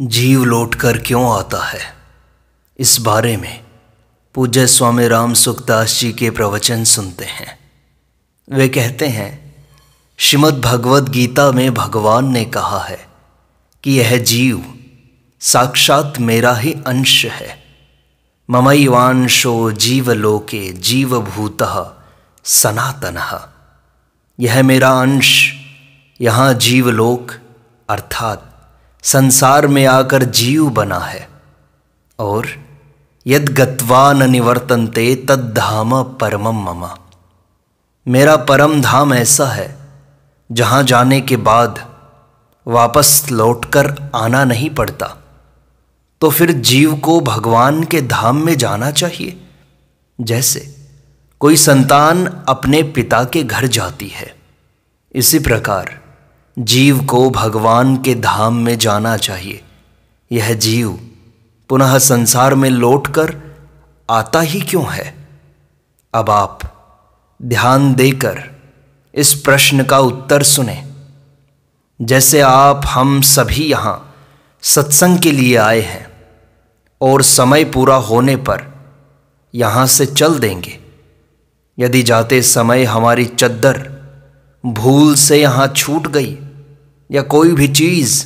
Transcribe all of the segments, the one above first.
जीव लौट कर क्यों आता है इस बारे में पूज्य स्वामी राम सुखदास जी के प्रवचन सुनते हैं वे कहते हैं श्रीमद् भगवद गीता में भगवान ने कहा है कि यह जीव साक्षात मेरा ही अंश है ममईवांशो जीवलोके जीवभूत सनातन यह मेरा अंश यहाँ जीवलोक अर्थात संसार में आकर जीव बना है और यद गत्वा न निवर्तनते तद धाम परमम ममा मेरा परम धाम ऐसा है जहां जाने के बाद वापस लौटकर आना नहीं पड़ता तो फिर जीव को भगवान के धाम में जाना चाहिए जैसे कोई संतान अपने पिता के घर जाती है इसी प्रकार जीव को भगवान के धाम में जाना चाहिए यह जीव पुनः संसार में लौटकर आता ही क्यों है अब आप ध्यान देकर इस प्रश्न का उत्तर सुने जैसे आप हम सभी यहाँ सत्संग के लिए आए हैं और समय पूरा होने पर यहां से चल देंगे यदि जाते समय हमारी चद्दर भूल से यहाँ छूट गई या कोई भी चीज़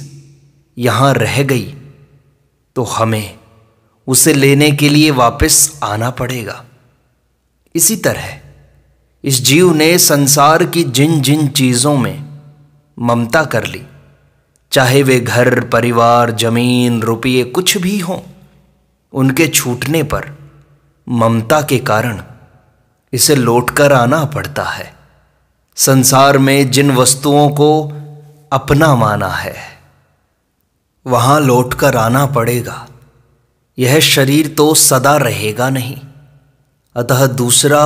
यहां रह गई तो हमें उसे लेने के लिए वापस आना पड़ेगा इसी तरह इस जीव ने संसार की जिन जिन चीज़ों में ममता कर ली चाहे वे घर परिवार जमीन रुपये कुछ भी हो उनके छूटने पर ममता के कारण इसे लौटकर आना पड़ता है संसार में जिन वस्तुओं को अपना माना है वहां लौटकर आना पड़ेगा यह शरीर तो सदा रहेगा नहीं अतः दूसरा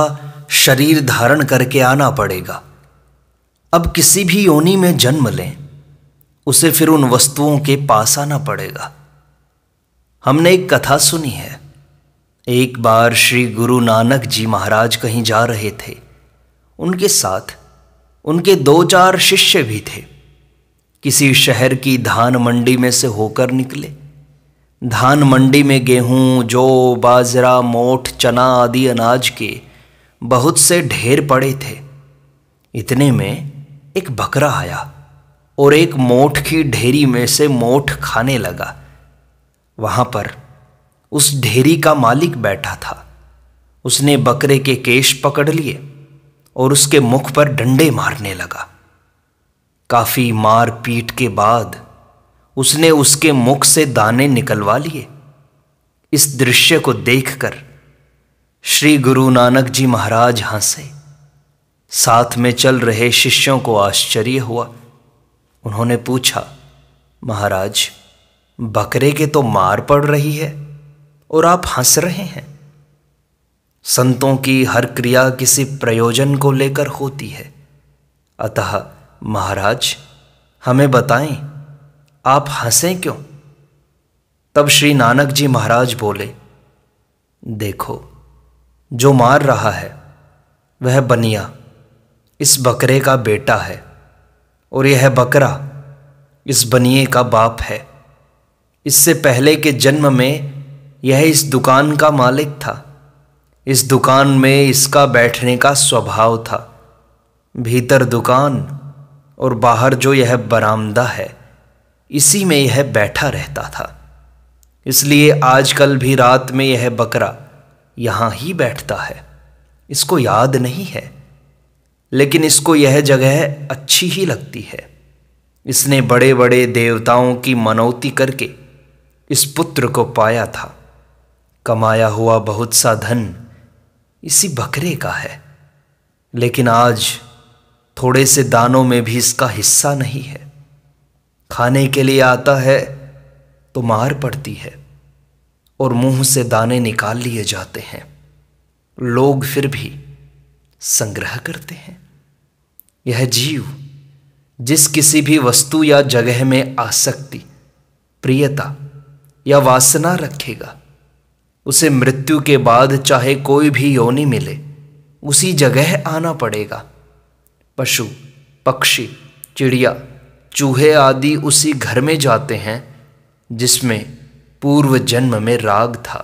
शरीर धारण करके आना पड़ेगा अब किसी भी योनि में जन्म लें उसे फिर उन वस्तुओं के पास आना पड़ेगा हमने एक कथा सुनी है एक बार श्री गुरु नानक जी महाराज कहीं जा रहे थे उनके साथ उनके दो चार शिष्य भी थे किसी शहर की धान मंडी में से होकर निकले धान मंडी में गेहूं जौ बाजरा मोठ चना आदि अनाज के बहुत से ढेर पड़े थे इतने में एक बकरा आया और एक मोठ की ढेरी में से मोठ खाने लगा वहां पर उस ढेरी का मालिक बैठा था उसने बकरे के केश पकड़ लिए और उसके मुख पर डंडे मारने लगा काफी मार पीट के बाद उसने उसके मुख से दाने निकलवा लिए इस दृश्य को देखकर श्री गुरु नानक जी महाराज हंसे साथ में चल रहे शिष्यों को आश्चर्य हुआ उन्होंने पूछा महाराज बकरे के तो मार पड़ रही है और आप हंस रहे हैं संतों की हर क्रिया किसी प्रयोजन को लेकर होती है अतः महाराज हमें बताएं आप हंसे क्यों तब श्री नानक जी महाराज बोले देखो जो मार रहा है वह बनिया इस बकरे का बेटा है और यह बकरा इस बनिए का बाप है इससे पहले के जन्म में यह इस दुकान का मालिक था इस दुकान में इसका बैठने का स्वभाव था भीतर दुकान और बाहर जो यह बरामदा है इसी में यह बैठा रहता था इसलिए आजकल भी रात में यह बकरा यहाँ ही बैठता है इसको याद नहीं है लेकिन इसको यह जगह अच्छी ही लगती है इसने बड़े बड़े देवताओं की मनौती करके इस पुत्र को पाया था कमाया हुआ बहुत सा धन इसी बकरे का है लेकिन आज थोड़े से दानों में भी इसका हिस्सा नहीं है खाने के लिए आता है तो मार पड़ती है और मुंह से दाने निकाल लिए जाते हैं लोग फिर भी संग्रह करते हैं यह जीव जिस किसी भी वस्तु या जगह में आसक्ति प्रियता या वासना रखेगा उसे मृत्यु के बाद चाहे कोई भी योनि मिले उसी जगह आना पड़ेगा पशु पक्षी चिड़िया चूहे आदि उसी घर में जाते हैं जिसमें पूर्व जन्म में राग था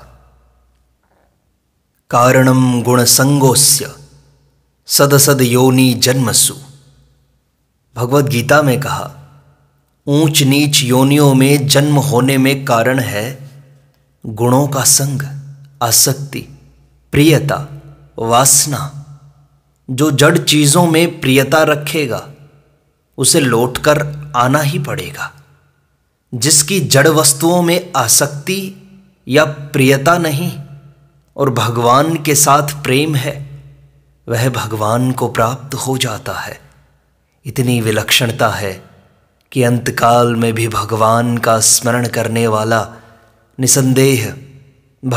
कारणम संगोस्य सदसद योनि जन्मसु भगवत गीता में कहा ऊंच नीच योनियों में जन्म होने में कारण है गुणों का संग आसक्ति प्रियता वासना जो जड़ चीज़ों में प्रियता रखेगा उसे लौटकर आना ही पड़ेगा जिसकी जड़ वस्तुओं में आसक्ति या प्रियता नहीं और भगवान के साथ प्रेम है वह भगवान को प्राप्त हो जाता है इतनी विलक्षणता है कि अंतकाल में भी भगवान का स्मरण करने वाला निसंदेह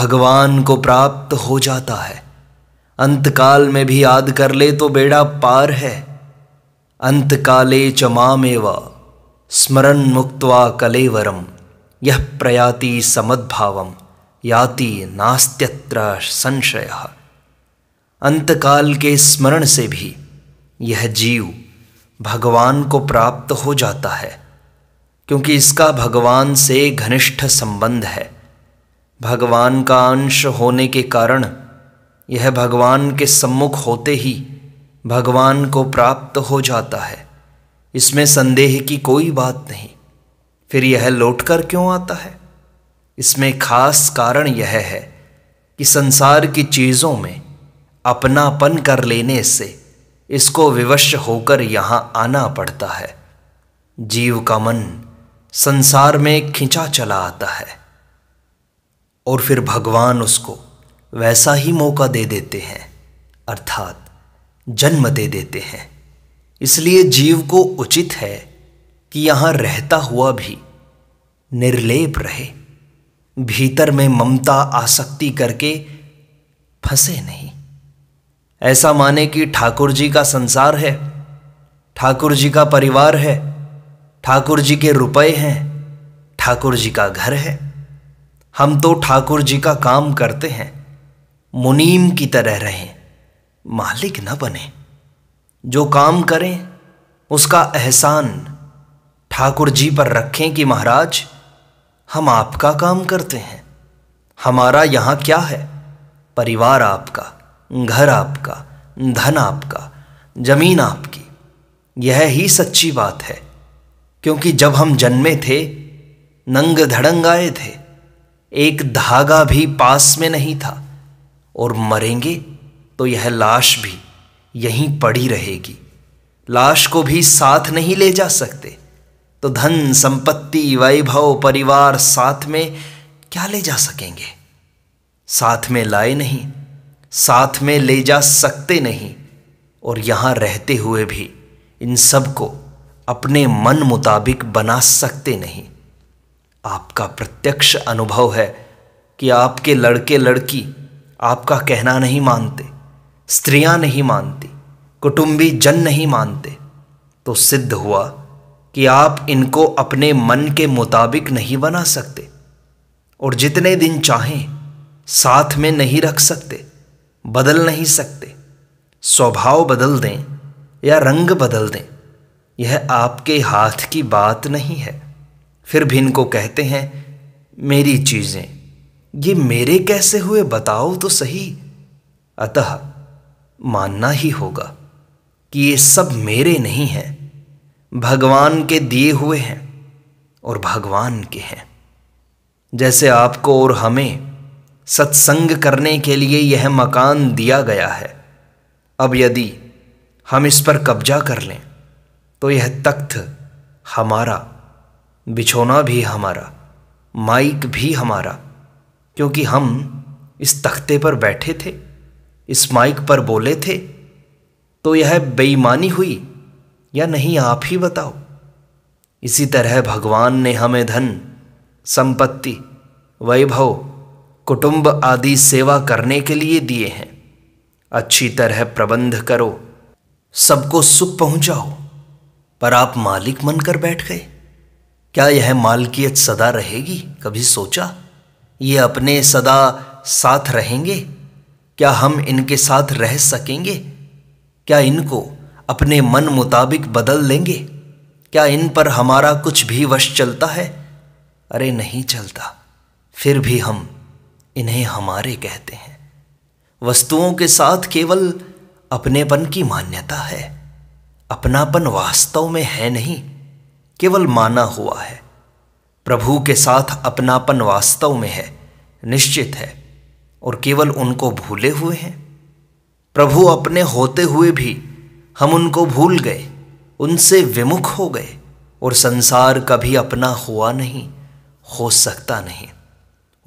भगवान को प्राप्त हो जाता है अंतकाल में भी याद कर ले तो बेड़ा पार है अंतकाले चमामेव स्मरण मुक्त्वा कलेवरम यह प्रयाति समद्भावम याति नास्त्यत्र संशय अंतकाल के स्मरण से भी यह जीव भगवान को प्राप्त हो जाता है क्योंकि इसका भगवान से घनिष्ठ संबंध है भगवान का अंश होने के कारण यह भगवान के सम्मुख होते ही भगवान को प्राप्त हो जाता है इसमें संदेह की कोई बात नहीं फिर यह लौटकर क्यों आता है इसमें खास कारण यह है कि संसार की चीज़ों में अपनापन कर लेने से इसको विवश होकर यहाँ आना पड़ता है जीव का मन संसार में खिंचा चला आता है और फिर भगवान उसको वैसा ही मौका दे देते हैं अर्थात जन्म दे देते हैं इसलिए जीव को उचित है कि यहां रहता हुआ भी निर्लेप रहे भीतर में ममता आसक्ति करके फंसे नहीं ऐसा माने कि ठाकुर जी का संसार है ठाकुर जी का परिवार है ठाकुर जी के रुपए हैं ठाकुर जी का घर है हम तो ठाकुर जी का काम करते हैं मुनीम की तरह रहें मालिक न बने जो काम करें उसका एहसान ठाकुर जी पर रखें कि महाराज हम आपका काम करते हैं हमारा यहाँ क्या है परिवार आपका घर आपका धन आपका जमीन आपकी यह ही सच्ची बात है क्योंकि जब हम जन्मे थे नंग धड़ंग आए थे एक धागा भी पास में नहीं था और मरेंगे तो यह लाश भी यहीं पड़ी रहेगी लाश को भी साथ नहीं ले जा सकते तो धन संपत्ति वैभव परिवार साथ में क्या ले जा सकेंगे साथ में लाए नहीं साथ में ले जा सकते नहीं और यहां रहते हुए भी इन सब को अपने मन मुताबिक बना सकते नहीं आपका प्रत्यक्ष अनुभव है कि आपके लड़के लड़की आपका कहना नहीं मानते स्त्रियां नहीं मानती कुटुंबी जन नहीं मानते तो सिद्ध हुआ कि आप इनको अपने मन के मुताबिक नहीं बना सकते और जितने दिन चाहें साथ में नहीं रख सकते बदल नहीं सकते स्वभाव बदल दें या रंग बदल दें यह आपके हाथ की बात नहीं है फिर भी इनको कहते हैं मेरी चीज़ें ये मेरे कैसे हुए बताओ तो सही अतः मानना ही होगा कि ये सब मेरे नहीं हैं भगवान के दिए हुए हैं और भगवान के हैं जैसे आपको और हमें सत्संग करने के लिए यह मकान दिया गया है अब यदि हम इस पर कब्जा कर लें तो यह तख्त हमारा बिछोना भी हमारा माइक भी हमारा क्योंकि हम इस तख्ते पर बैठे थे इस माइक पर बोले थे तो यह बेईमानी हुई या नहीं आप ही बताओ इसी तरह भगवान ने हमें धन संपत्ति वैभव कुटुंब आदि सेवा करने के लिए दिए हैं अच्छी तरह प्रबंध करो सबको सुख पहुंचाओ पर आप मालिक मन कर बैठ गए क्या यह मालकियत सदा रहेगी कभी सोचा ये अपने सदा साथ रहेंगे क्या हम इनके साथ रह सकेंगे क्या इनको अपने मन मुताबिक बदल देंगे क्या इन पर हमारा कुछ भी वश चलता है अरे नहीं चलता फिर भी हम इन्हें हमारे कहते हैं वस्तुओं के साथ केवल अपनेपन की मान्यता है अपनापन वास्तव में है नहीं केवल माना हुआ है प्रभु के साथ अपनापन वास्तव में है निश्चित है और केवल उनको भूले हुए हैं प्रभु अपने होते हुए भी हम उनको भूल गए उनसे विमुख हो गए और संसार कभी अपना हुआ नहीं हो सकता नहीं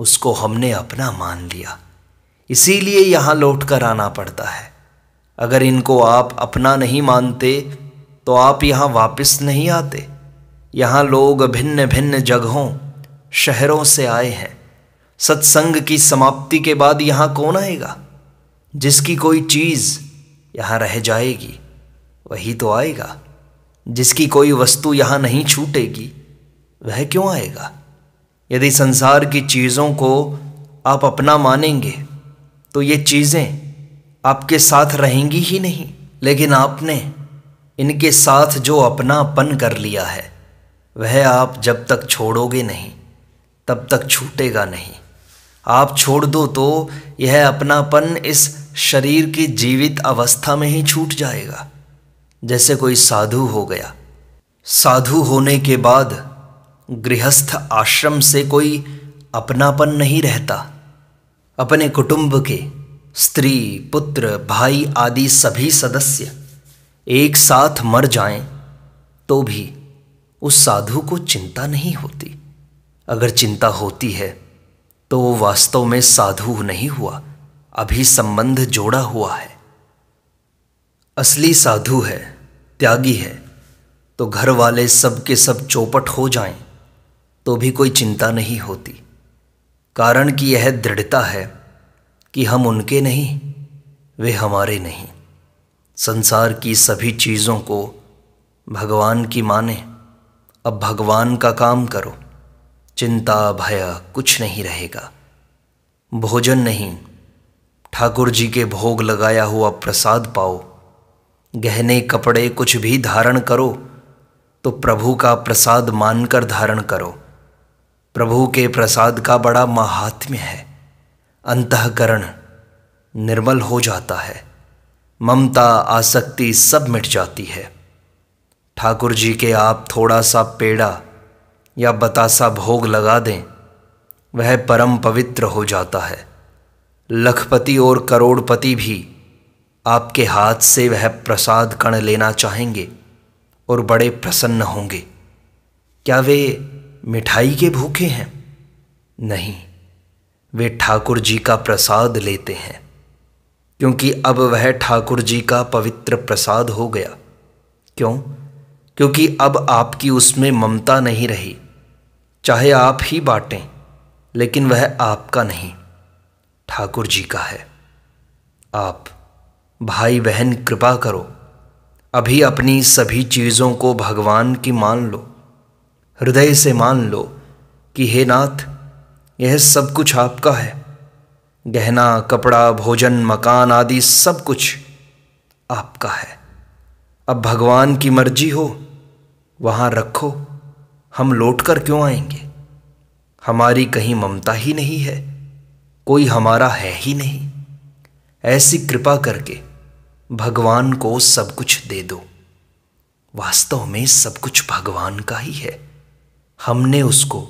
उसको हमने अपना मान लिया इसीलिए यहाँ लौट कर आना पड़ता है अगर इनको आप अपना नहीं मानते तो आप यहाँ वापस नहीं आते यहाँ लोग भिन्न भिन्न जगहों शहरों से आए हैं सत्संग की समाप्ति के बाद यहाँ कौन आएगा जिसकी कोई चीज़ यहाँ रह जाएगी वही तो आएगा जिसकी कोई वस्तु यहाँ नहीं छूटेगी वह क्यों आएगा यदि संसार की चीज़ों को आप अपना मानेंगे तो ये चीज़ें आपके साथ रहेंगी ही नहीं लेकिन आपने इनके साथ जो अपनापन कर लिया है वह आप जब तक छोड़ोगे नहीं तब तक छूटेगा नहीं आप छोड़ दो तो यह अपनापन इस शरीर की जीवित अवस्था में ही छूट जाएगा जैसे कोई साधु हो गया साधु होने के बाद गृहस्थ आश्रम से कोई अपनापन नहीं रहता अपने कुटुंब के स्त्री पुत्र भाई आदि सभी सदस्य एक साथ मर जाएं तो भी उस साधु को चिंता नहीं होती अगर चिंता होती है तो वो वास्तव में साधु नहीं हुआ अभी संबंध जोड़ा हुआ है असली साधु है त्यागी है तो घर वाले सब के सब चौपट हो जाएं तो भी कोई चिंता नहीं होती कारण कि यह दृढ़ता है कि हम उनके नहीं वे हमारे नहीं संसार की सभी चीज़ों को भगवान की माने अब भगवान का काम करो चिंता भया कुछ नहीं रहेगा भोजन नहीं ठाकुर जी के भोग लगाया हुआ प्रसाद पाओ गहने कपड़े कुछ भी धारण करो तो प्रभु का प्रसाद मानकर धारण करो प्रभु के प्रसाद का बड़ा महात्म्य है अंतकरण निर्मल हो जाता है ममता आसक्ति सब मिट जाती है ठाकुर जी के आप थोड़ा सा पेड़ा या बतासा भोग लगा दें वह परम पवित्र हो जाता है लखपति और करोड़पति भी आपके हाथ से वह प्रसाद कण लेना चाहेंगे और बड़े प्रसन्न होंगे क्या वे मिठाई के भूखे हैं नहीं वे ठाकुर जी का प्रसाद लेते हैं क्योंकि अब वह ठाकुर जी का पवित्र प्रसाद हो गया क्यों क्योंकि अब आपकी उसमें ममता नहीं रही चाहे आप ही बांटें लेकिन वह आपका नहीं ठाकुर जी का है आप भाई बहन कृपा करो अभी अपनी सभी चीज़ों को भगवान की मान लो हृदय से मान लो कि हे नाथ यह सब कुछ आपका है गहना कपड़ा भोजन मकान आदि सब कुछ आपका है अब भगवान की मर्जी हो वहां रखो हम लौट कर क्यों आएंगे हमारी कहीं ममता ही नहीं है कोई हमारा है ही नहीं ऐसी कृपा करके भगवान को सब कुछ दे दो वास्तव में सब कुछ भगवान का ही है हमने उसको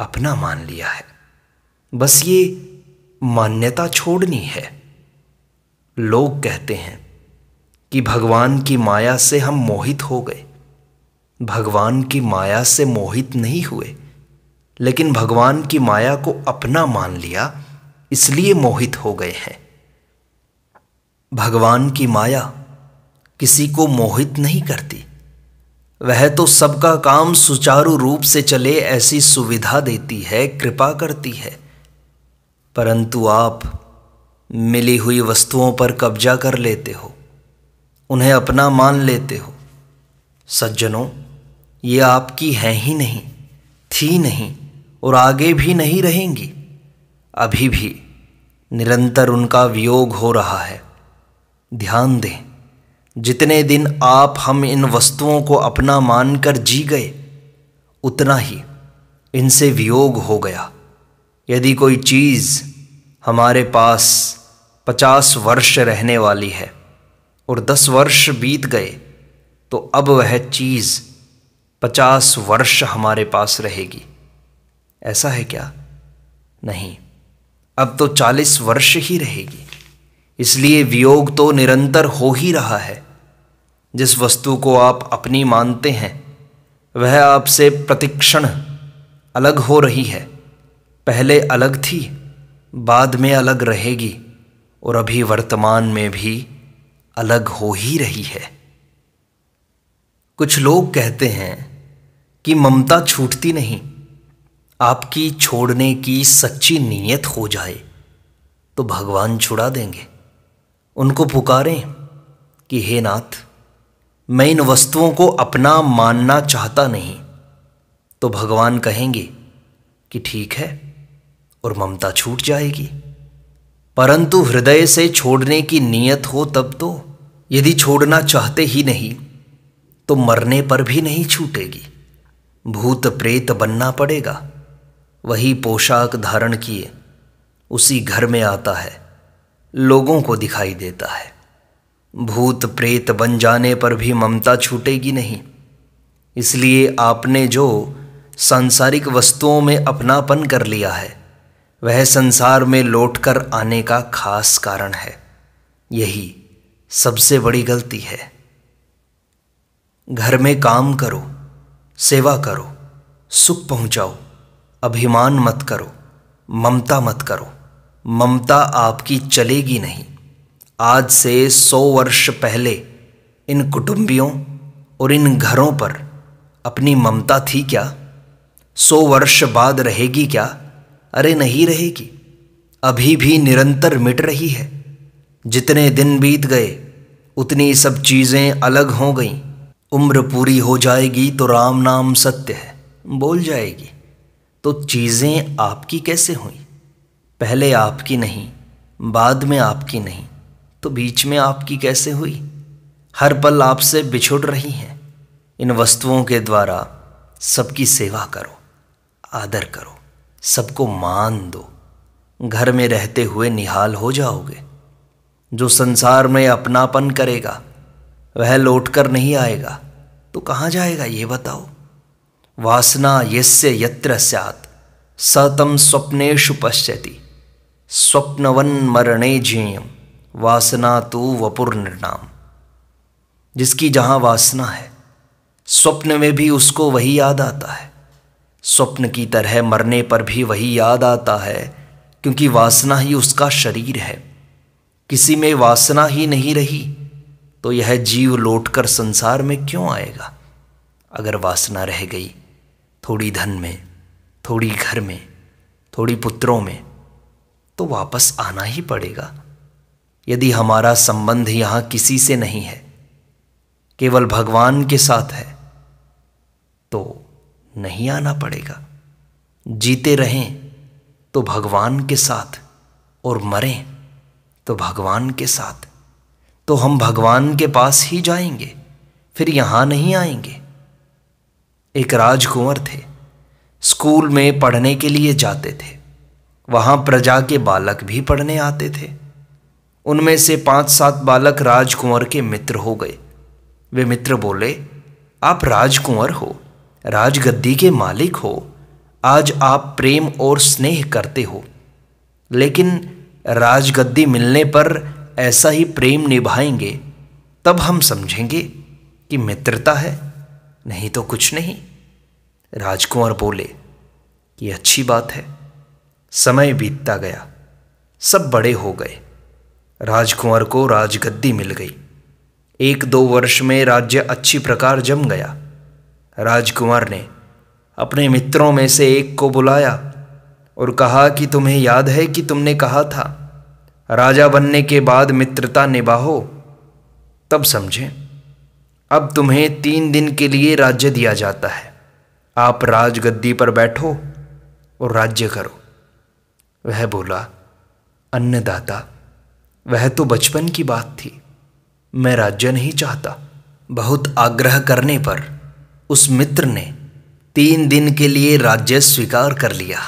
अपना मान लिया है बस ये मान्यता छोड़नी है लोग कहते हैं कि भगवान की माया से हम मोहित हो गए भगवान की माया से मोहित नहीं हुए लेकिन भगवान की माया को अपना मान लिया इसलिए मोहित हो गए हैं भगवान की माया किसी को मोहित नहीं करती वह तो सबका काम सुचारू रूप से चले ऐसी सुविधा देती है कृपा करती है परंतु आप मिली हुई वस्तुओं पर कब्जा कर लेते हो उन्हें अपना मान लेते हो सज्जनों ये आपकी हैं ही नहीं थी नहीं और आगे भी नहीं रहेंगी अभी भी निरंतर उनका वियोग हो रहा है ध्यान दें जितने दिन आप हम इन वस्तुओं को अपना मानकर जी गए उतना ही इनसे वियोग हो गया यदि कोई चीज़ हमारे पास पचास वर्ष रहने वाली है और दस वर्ष बीत गए तो अब वह चीज़ पचास वर्ष हमारे पास रहेगी ऐसा है क्या नहीं अब तो चालीस वर्ष ही रहेगी इसलिए वियोग तो निरंतर हो ही रहा है जिस वस्तु को आप अपनी मानते हैं वह आपसे प्रतिक्षण अलग हो रही है पहले अलग थी बाद में अलग रहेगी और अभी वर्तमान में भी अलग हो ही रही है कुछ लोग कहते हैं कि ममता छूटती नहीं आपकी छोड़ने की सच्ची नीयत हो जाए तो भगवान छुड़ा देंगे उनको पुकारें कि हे नाथ मैं इन वस्तुओं को अपना मानना चाहता नहीं तो भगवान कहेंगे कि ठीक है और ममता छूट जाएगी परंतु हृदय से छोड़ने की नीयत हो तब तो यदि छोड़ना चाहते ही नहीं तो मरने पर भी नहीं छूटेगी भूत प्रेत बनना पड़ेगा वही पोशाक धारण किए उसी घर में आता है लोगों को दिखाई देता है भूत प्रेत बन जाने पर भी ममता छूटेगी नहीं इसलिए आपने जो सांसारिक वस्तुओं में अपनापन कर लिया है वह संसार में लौटकर आने का खास कारण है यही सबसे बड़ी गलती है घर में काम करो सेवा करो सुख पहुंचाओ अभिमान मत करो ममता मत करो ममता आपकी चलेगी नहीं आज से सौ वर्ष पहले इन कुटुंबियों और इन घरों पर अपनी ममता थी क्या सौ वर्ष बाद रहेगी क्या अरे नहीं रहेगी अभी भी निरंतर मिट रही है जितने दिन बीत गए उतनी सब चीज़ें अलग हो गईं उम्र पूरी हो जाएगी तो राम नाम सत्य है बोल जाएगी तो चीज़ें आपकी कैसे हुई पहले आपकी नहीं बाद में आपकी नहीं तो बीच में आपकी कैसे हुई हर पल आपसे बिछुड़ रही हैं इन वस्तुओं के द्वारा सबकी सेवा करो आदर करो सबको मान दो घर में रहते हुए निहाल हो जाओगे जो संसार में अपनापन करेगा वह लौटकर नहीं आएगा तो कहाँ जाएगा ये बताओ वासना यस्य यत्र स्यात् सतम स्वप्नेशु पश्यति स्वप्नवन मरणे जीयम वासना तो वपुर निर्णाम जिसकी जहाँ वासना है स्वप्न में भी उसको वही याद आता है स्वप्न की तरह मरने पर भी वही याद आता है क्योंकि वासना ही उसका शरीर है किसी में वासना ही नहीं रही तो यह जीव लौटकर संसार में क्यों आएगा अगर वासना रह गई थोड़ी धन में थोड़ी घर में थोड़ी पुत्रों में तो वापस आना ही पड़ेगा यदि हमारा संबंध यहां किसी से नहीं है केवल भगवान के साथ है तो नहीं आना पड़ेगा जीते रहें तो भगवान के साथ और मरें तो भगवान के साथ तो हम भगवान के पास ही जाएंगे फिर यहां नहीं आएंगे एक राजकुंवर थे स्कूल में पढ़ने के लिए जाते थे वहां प्रजा के बालक भी पढ़ने आते थे उनमें से पांच सात बालक राजकुंवर के मित्र हो गए वे मित्र बोले आप राजकुंवर हो राजगद्दी के मालिक हो आज आप प्रेम और स्नेह करते हो लेकिन राजगद्दी मिलने पर ऐसा ही प्रेम निभाएंगे तब हम समझेंगे कि मित्रता है नहीं तो कुछ नहीं राजकुंवर बोले कि अच्छी बात है समय बीतता गया सब बड़े हो गए राजकुंवर को राजगद्दी मिल गई एक दो वर्ष में राज्य अच्छी प्रकार जम गया राजकुमार ने अपने मित्रों में से एक को बुलाया और कहा कि तुम्हें याद है कि तुमने कहा था राजा बनने के बाद मित्रता निभाओ तब समझे अब तुम्हें तीन दिन के लिए राज्य दिया जाता है आप राजगद्दी पर बैठो और राज्य करो वह बोला अन्नदाता वह तो बचपन की बात थी मैं राज्य नहीं चाहता बहुत आग्रह करने पर उस मित्र ने तीन दिन के लिए राज्य स्वीकार कर लिया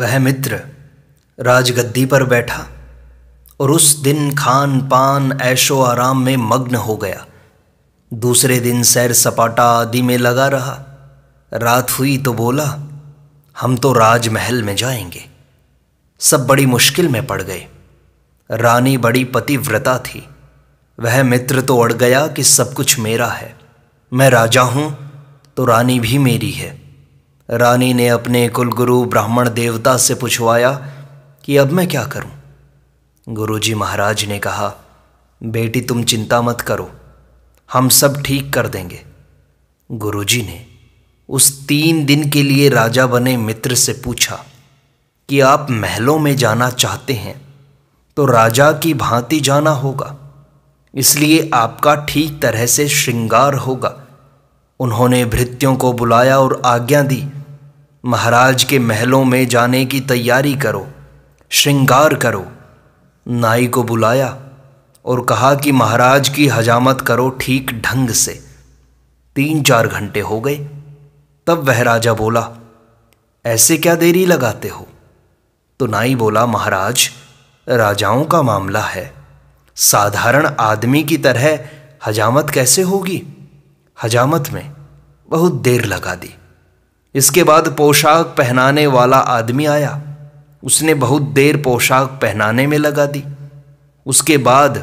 वह मित्र राजगद्दी पर बैठा और उस दिन खान पान ऐशो आराम में मग्न हो गया दूसरे दिन सैर सपाटा आदि में लगा रहा रात हुई तो बोला हम तो राजमहल में जाएंगे सब बड़ी मुश्किल में पड़ गए रानी बड़ी पतिव्रता थी वह मित्र तो अड़ गया कि सब कुछ मेरा है मैं राजा हूं तो रानी भी मेरी है रानी ने अपने कुलगुरु ब्राह्मण देवता से पूछवाया कि अब मैं क्या करूं? गुरुजी महाराज ने कहा बेटी तुम चिंता मत करो हम सब ठीक कर देंगे गुरुजी ने उस तीन दिन के लिए राजा बने मित्र से पूछा कि आप महलों में जाना चाहते हैं तो राजा की भांति जाना होगा इसलिए आपका ठीक तरह से श्रृंगार होगा उन्होंने भृत्यों को बुलाया और आज्ञा दी महाराज के महलों में जाने की तैयारी करो श्रृंगार करो नाई को बुलाया और कहा कि महाराज की हजामत करो ठीक ढंग से तीन चार घंटे हो गए तब वह राजा बोला ऐसे क्या देरी लगाते हो तो नाई बोला महाराज राजाओं का मामला है साधारण आदमी की तरह हजामत कैसे होगी हजामत में बहुत देर लगा दी इसके बाद पोशाक पहनाने वाला आदमी आया उसने बहुत देर पोशाक पहनाने में लगा दी उसके बाद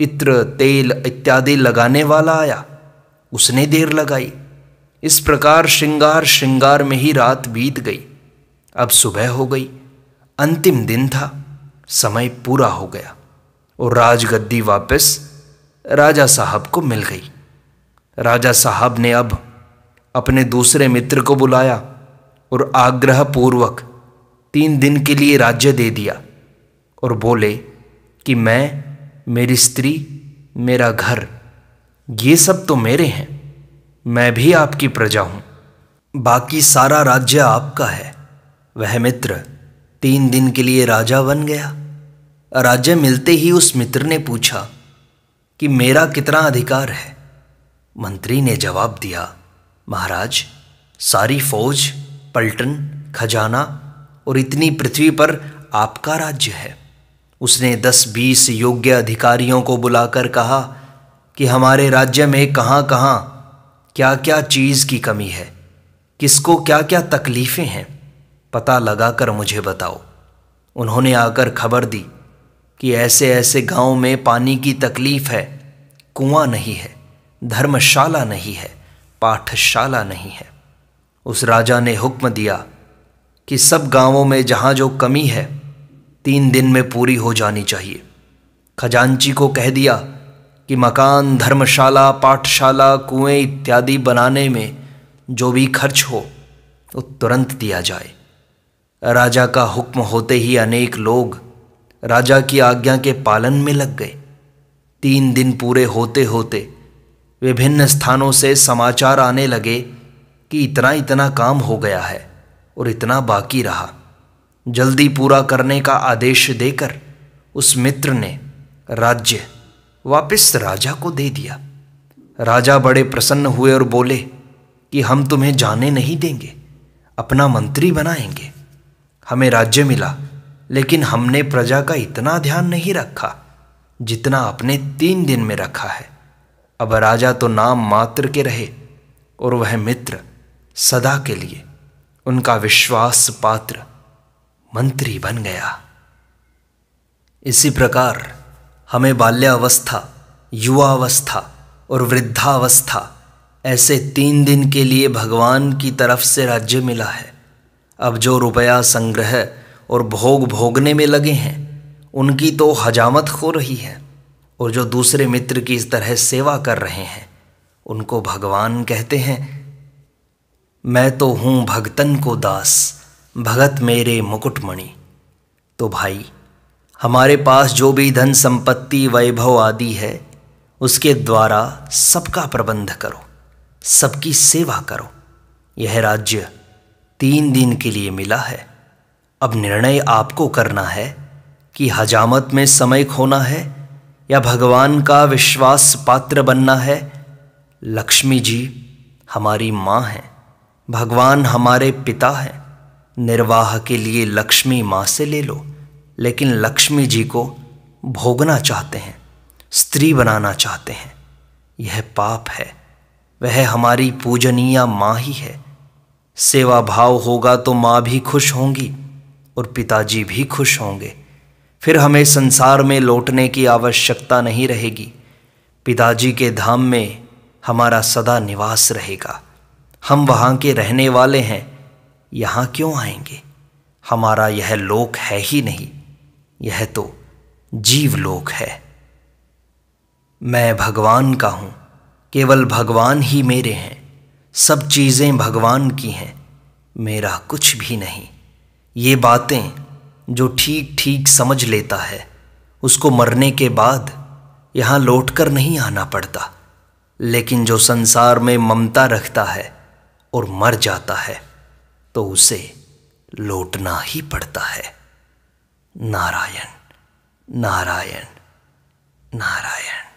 इत्र तेल इत्यादि लगाने वाला आया उसने देर लगाई इस प्रकार श्रृंगार श्रृंगार में ही रात बीत गई अब सुबह हो गई अंतिम दिन था समय पूरा हो गया और राजगद्दी वापस राजा साहब को मिल गई राजा साहब ने अब अपने दूसरे मित्र को बुलाया और आग्रह पूर्वक तीन दिन के लिए राज्य दे दिया और बोले कि मैं मेरी स्त्री मेरा घर ये सब तो मेरे हैं मैं भी आपकी प्रजा हूं बाकी सारा राज्य आपका है वह मित्र तीन दिन के लिए राजा बन गया राज्य मिलते ही उस मित्र ने पूछा कि मेरा कितना अधिकार है मंत्री ने जवाब दिया महाराज सारी फौज पलटन खजाना और इतनी पृथ्वी पर आपका राज्य है उसने दस बीस योग्य अधिकारियों को बुलाकर कहा कि हमारे राज्य में कहाँ कहाँ क्या क्या चीज़ की कमी है किसको क्या क्या तकलीफ़ें हैं पता लगाकर मुझे बताओ उन्होंने आकर खबर दी कि ऐसे ऐसे गांव में पानी की तकलीफ़ है कुआं नहीं है धर्मशाला नहीं है पाठशाला नहीं है उस राजा ने हुक्म दिया कि सब गांवों में जहाँ जो कमी है तीन दिन में पूरी हो जानी चाहिए खजांची को कह दिया कि मकान धर्मशाला पाठशाला कुएं इत्यादि बनाने में जो भी खर्च हो वो तो तुरंत दिया जाए राजा का हुक्म होते ही अनेक लोग राजा की आज्ञा के पालन में लग गए तीन दिन पूरे होते होते विभिन्न स्थानों से समाचार आने लगे कि इतना इतना काम हो गया है और इतना बाकी रहा जल्दी पूरा करने का आदेश देकर उस मित्र ने राज्य वापस राजा को दे दिया राजा बड़े प्रसन्न हुए और बोले कि हम तुम्हें जाने नहीं देंगे अपना मंत्री बनाएंगे हमें राज्य मिला लेकिन हमने प्रजा का इतना ध्यान नहीं रखा जितना अपने तीन दिन में रखा है अब राजा तो नाम मात्र के रहे और वह मित्र सदा के लिए उनका विश्वास पात्र मंत्री बन गया इसी प्रकार हमें बाल्यावस्था युवावस्था और वृद्धावस्था ऐसे तीन दिन के लिए भगवान की तरफ से राज्य मिला है अब जो रुपया संग्रह और भोग भोगने में लगे हैं उनकी तो हजामत हो रही है और जो दूसरे मित्र की इस तरह सेवा कर रहे हैं उनको भगवान कहते हैं मैं तो हूं भगतन को दास भगत मेरे मुकुटमणि तो भाई हमारे पास जो भी धन संपत्ति वैभव आदि है उसके द्वारा सबका प्रबंध करो सबकी सेवा करो यह राज्य तीन दिन के लिए मिला है अब निर्णय आपको करना है कि हजामत में समय खोना है या भगवान का विश्वास पात्र बनना है लक्ष्मी जी हमारी माँ हैं भगवान हमारे पिता हैं निर्वाह के लिए लक्ष्मी माँ से ले लो लेकिन लक्ष्मी जी को भोगना चाहते हैं स्त्री बनाना चाहते हैं यह पाप है वह हमारी पूजनीय माँ ही है सेवा भाव होगा तो माँ भी खुश होंगी और पिताजी भी खुश होंगे फिर हमें संसार में लौटने की आवश्यकता नहीं रहेगी पिताजी के धाम में हमारा सदा निवास रहेगा हम वहाँ के रहने वाले हैं यहाँ क्यों आएंगे हमारा यह लोक है ही नहीं यह तो जीवलोक है मैं भगवान का हूँ केवल भगवान ही मेरे हैं सब चीज़ें भगवान की हैं मेरा कुछ भी नहीं ये बातें जो ठीक ठीक समझ लेता है उसको मरने के बाद यहाँ लौट कर नहीं आना पड़ता लेकिन जो संसार में ममता रखता है और मर जाता है तो उसे लौटना ही पड़ता है नारायण नारायण नारायण